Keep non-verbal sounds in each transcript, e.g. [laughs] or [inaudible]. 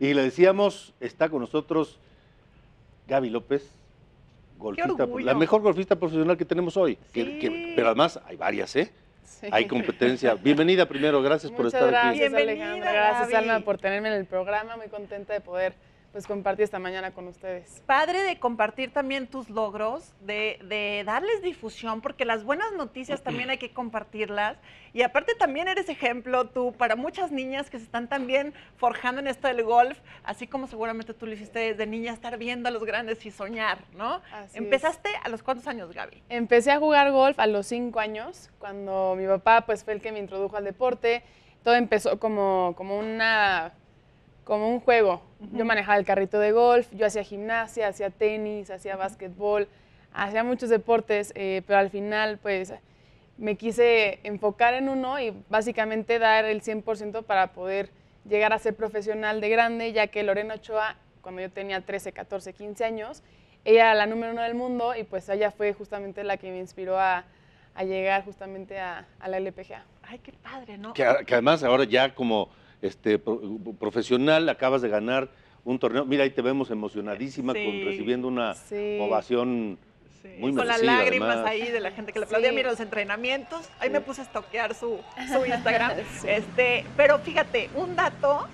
Y le decíamos, está con nosotros Gaby López, golfista, la mejor golfista profesional que tenemos hoy. pero además hay varias, ¿eh? Hay competencia. Bienvenida primero, gracias por estar aquí. gracias Alejandra. Gracias, Alma, por tenerme en el programa. Muy contenta de poder pues compartí esta mañana con ustedes. Padre de compartir también tus logros, de, de darles difusión, porque las buenas noticias [clears throat] también hay que compartirlas. Y aparte también eres ejemplo tú para muchas niñas que se están también forjando en esto del golf, así como seguramente tú lo hiciste desde niña, estar viendo a los grandes y soñar, ¿no? Así ¿Empezaste a los cuántos años, Gaby? Empecé a jugar golf a los cinco años, cuando mi papá pues fue el que me introdujo al deporte. Todo empezó como, como una como un juego. Yo manejaba el carrito de golf, yo hacía gimnasia, hacía tenis, hacía básquetbol, hacía muchos deportes, eh, pero al final pues me quise enfocar en uno y básicamente dar el 100% para poder llegar a ser profesional de grande, ya que Lorena Ochoa, cuando yo tenía 13, 14, 15 años, ella era la número uno del mundo y pues ella fue justamente la que me inspiró a, llegar justamente a, la LPGA. Ay, qué padre, ¿no? que además ahora ya como este, profesional, acabas de ganar un torneo. Mira, ahí te vemos emocionadísima con, recibiendo una ovación. Sí. Muy con las lágrimas ahí de la gente que le aplaudía. Mira los entrenamientos. Ahí me puse a estoquear su, [laughs] Instagram. este, pero fíjate, un dato,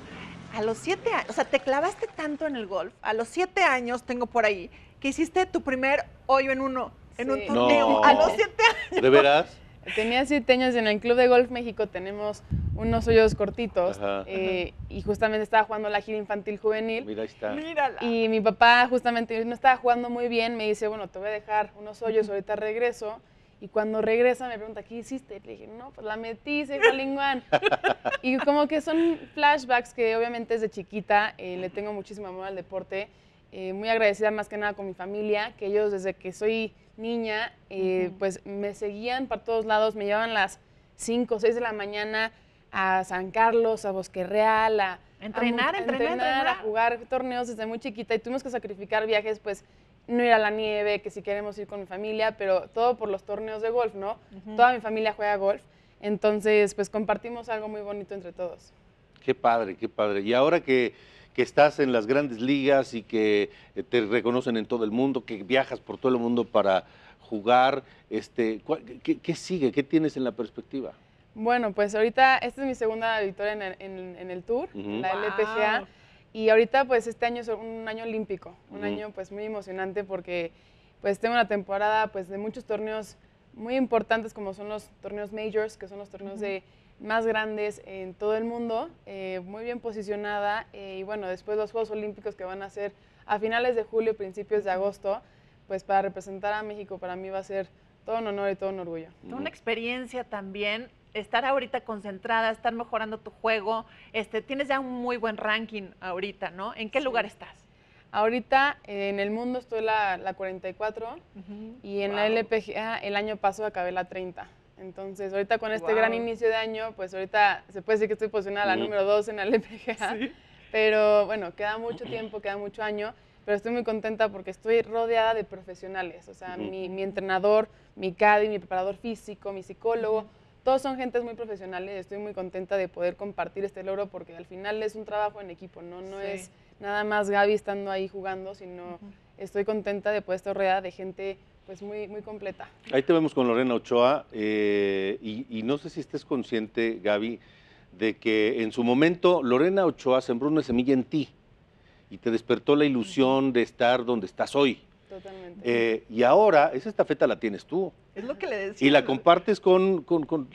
a los siete años, o sea, te clavaste tanto en el golf. A los siete años tengo por ahí que hiciste tu primer hoyo en uno, en un torneo. A los siete años. ¿De veras? Tenía siete años en el Club de Golf México. Tenemos unos hoyos cortitos eh, y justamente estaba jugando la gira infantil juvenil. Mira, ahí Y mi papá justamente no estaba jugando muy bien, me dice, bueno, te voy a dejar unos hoyos, ahorita regreso. Y cuando regresa me pregunta, ¿qué hiciste? Le dije, no, pues la metí, se lingüán. [laughs] y como que son flashbacks que obviamente desde chiquita eh, le tengo muchísimo amor al deporte. Eh, muy agradecida más que nada con mi familia, que ellos desde que soy niña, pues me seguían para todos lados, me llevaban las 5 o 6 de la mañana a San Carlos, a Bosque Real, a entrenar, a, entrenar, a jugar torneos desde muy chiquita y tuvimos que sacrificar viajes, pues no ir a la nieve, que si queremos ir con mi familia, pero todo por los torneos de golf, ¿no? Toda mi familia juega golf, entonces pues compartimos algo muy bonito entre todos. Qué padre, qué padre. Y ahora que, estás en las grandes ligas y que eh, te reconocen en todo el mundo, que viajas por todo el mundo para jugar, este, qué sigue? ¿Qué tienes en la perspectiva? Bueno, pues ahorita, esta es mi segunda victoria en, el Tour, la LPGA. Y ahorita, pues este año es un año olímpico, un año pues muy emocionante porque pues tengo una temporada pues de muchos torneos muy importantes como son los torneos majors, que son los torneos de más grandes en todo el mundo, eh, muy bien posicionada. Eh, y bueno, después los Juegos Olímpicos que van a ser a finales de julio, principios de agosto, pues para representar a México para mí va a ser todo un honor y todo un orgullo. Una experiencia también estar ahorita concentrada, estar mejorando tu juego. Este, tienes ya un muy buen ranking ahorita, ¿no? ¿En qué lugar estás? Ahorita en el mundo estoy la, la 44 y en la LPGA el año pasado acabé la 30. Entonces, ahorita con este gran inicio de año, pues ahorita se puede decir que estoy posicionada la número 2 en la LPGA. ¿Sí? Pero bueno, queda mucho tiempo, queda mucho año pero estoy muy contenta porque estoy rodeada de profesionales, o sea, mi, entrenador, mi caddy, mi preparador físico, mi psicólogo, todos son gentes muy profesionales, estoy muy contenta de poder compartir este logro porque al final es un trabajo en equipo, no, no es nada más Gaby estando ahí jugando, sino estoy contenta de poder estar rodeada de gente pues muy, muy completa. Ahí te vemos con Lorena Ochoa eh, y, y, no sé si estés consciente, Gaby, de que en su momento Lorena Ochoa sembró una semilla en ti y te despertó la ilusión de estar donde estás hoy. Totalmente. Eh, y ahora, esa estafeta la tienes tú. Es lo que le decía. Y la compartes con,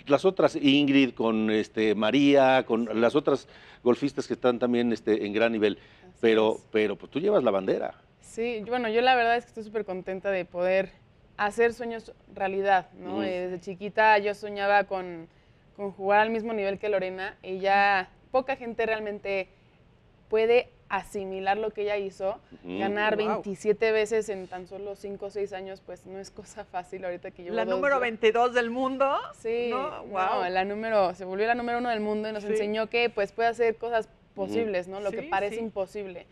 las otras, Ingrid, con este, María, con las otras golfistas que están también este, en gran nivel. pero, pero pues, tú llevas la bandera. Sí, bueno, yo la verdad es que estoy súper contenta de poder hacer sueños realidad, ¿no? Eh, desde chiquita yo soñaba con, con jugar al mismo nivel que Lorena y ya poca gente realmente puede asimilar lo que ella hizo. Ganar 27 veces en tan solo 5 o 6 años, pues no es cosa fácil ahorita que yo... La número 22 del mundo. Sí, wow. la número, se volvió la número uno del mundo y nos enseñó que pues puede hacer cosas posibles, ¿no? Lo que parece imposible.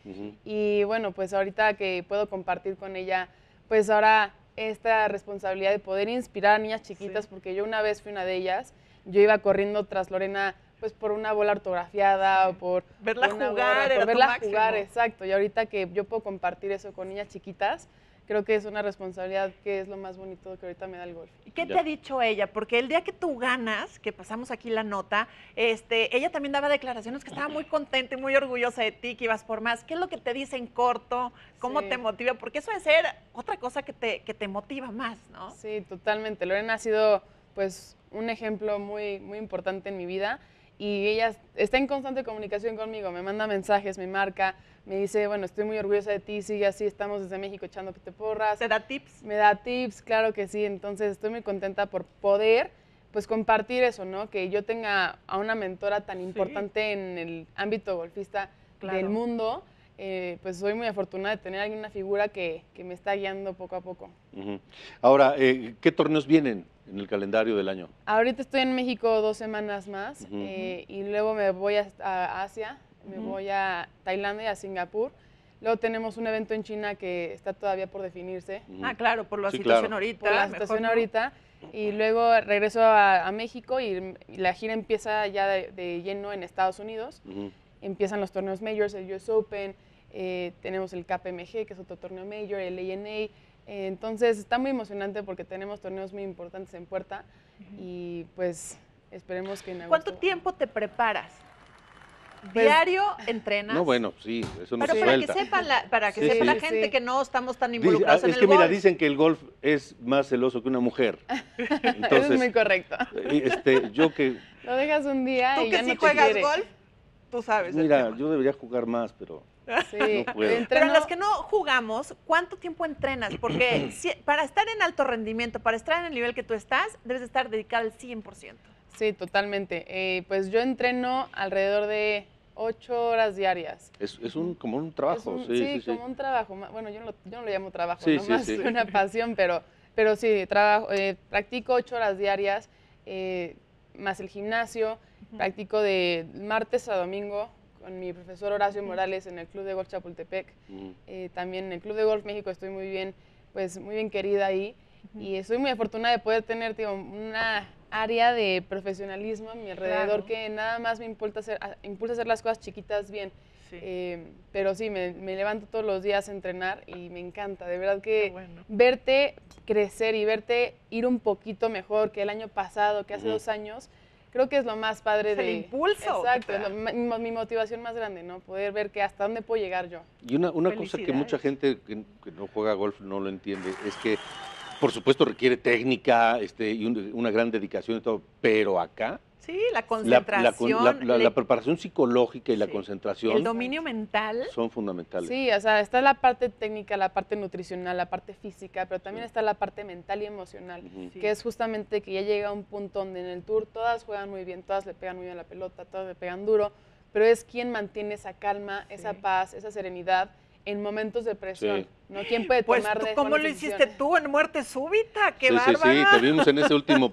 Y bueno, pues ahorita que puedo compartir con ella, pues ahora esta responsabilidad de poder inspirar a niñas chiquitas, porque yo una vez fui una de ellas, yo iba corriendo tras Lorena pues por una bola ortografiada o por verla jugar, verla jugar, exacto. Y ahorita que yo puedo compartir eso con niñas chiquitas, creo que es una responsabilidad que es lo más bonito que ahorita me da el golf. ¿Y qué te ha dicho ella? Porque el día que tú ganas, que pasamos aquí la nota, este, ella también daba declaraciones que estaba muy contenta y muy orgullosa de ti, que ibas por más. ¿Qué es lo que te dice en corto? ¿Cómo te motiva? Porque eso debe ser otra cosa que te, motiva más, ¿no? Sí, totalmente. Lorena ha sido pues un ejemplo muy, muy importante en mi vida y ella está en constante comunicación conmigo, me manda mensajes, me marca, me dice, bueno, estoy muy orgullosa de ti, sigue así, estamos desde México echando que te porras. se da tips? Me da tips, claro que sí, entonces estoy muy contenta por poder pues compartir eso, ¿no? Que yo tenga a una mentora tan importante en el ámbito golfista del mundo eh, pues soy muy afortunada de tener alguna figura que, que me está guiando poco a poco. Ahora, eh, ¿qué torneos vienen en el calendario del año? Ahorita estoy en México dos semanas más eh, y luego me voy a, Asia, me voy a Tailandia y a Singapur. Luego tenemos un evento en China que está todavía por definirse. Ah, claro, por la situación ahorita. Por la situación ahorita. Y luego regreso a, México y, la gira empieza ya de, de lleno en Estados Unidos. Empiezan los torneos majors, el US Open, eh, tenemos el KPMG, que es otro torneo mayor, el ANA. Eh, entonces está muy emocionante porque tenemos torneos muy importantes en puerta y pues esperemos que en agosto... ¿Cuánto tiempo te preparas? Pues, Diario [laughs] entrenas. No, bueno, sí, eso no es se para que para que sepa la gente que no estamos tan involucrados ah, en el golf. Es que mira, dicen que el golf es más celoso que una mujer. Entonces, [laughs] eso es muy correcto. Este, yo que lo dejas un día y que ya si juegas golf, tú sabes. Mira, yo debería jugar más, pero Sí, Pero en las que no jugamos, ¿cuánto tiempo entrenas? Porque [clears throat] para estar en alto rendimiento, para estar en el nivel que tú estás, debes estar dedicada al 100%. Sí, totalmente. Eh, pues yo entreno alrededor de 8 horas diarias. Es, un, como un trabajo, sí, sí, como un trabajo. Bueno, yo no lo, llamo trabajo, nomás una pasión, pero, pero sí, trabajo, eh, practico ocho horas diarias, eh, más el gimnasio, practico de martes a domingo, con mi profesor Horacio Morales en el Club de Golf Chapultepec. Eh, también en el Club de Golf México estoy muy bien, pues muy bien querida ahí. Y estoy muy afortunada de poder tener una área de profesionalismo a mi alrededor que nada más me impulsa a, hacer las cosas chiquitas bien. Eh, pero sí, me, levanto todos los días a entrenar y me encanta. De verdad que verte crecer y verte ir un poquito mejor que el año pasado, que hace dos años, creo que es lo más padre del El impulso. Exacto, mi, motivación más grande, ¿no? Poder ver que hasta dónde puedo llegar yo. Y una, cosa que mucha gente que, no juega golf no lo entiende, es que por supuesto requiere técnica este, y una gran dedicación y todo, pero acá Sí, la concentración. La, preparación psicológica y la concentración. El dominio mental. Son fundamentales. Sí, o sea, está la parte técnica, la parte nutricional, la parte física, pero también está la parte mental y emocional, que es justamente que ya llega un punto donde en el tour todas juegan muy bien, todas le pegan muy bien la pelota, todas le pegan duro, pero es quien mantiene esa calma, esa paz, esa serenidad en momentos de presión. ¿no? ¿Quién puede pues, tomar ¿Cómo lo hiciste tú en muerte súbita? ¡Qué sí, bárbaro! Sí, sí, te vimos en ese último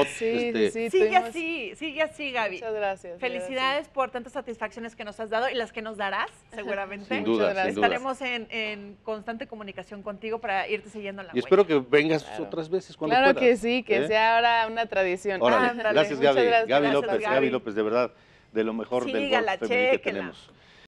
Sí, sí, este, sí, sigue así, sigue así, Gaby. Muchas gracias. Felicidades por tantas satisfacciones que nos has dado y las que nos darás, [laughs] seguramente. Sin duda, gracias. Estaremos En, en, constante comunicación contigo para irte siguiendo la Y espero que vengas otras veces cuando claro Claro que sí, que ¿eh? sea ahora una tradición. gracias, Gaby. Gaby López, Gaby. López, de verdad, de lo mejor de del golf que tenemos.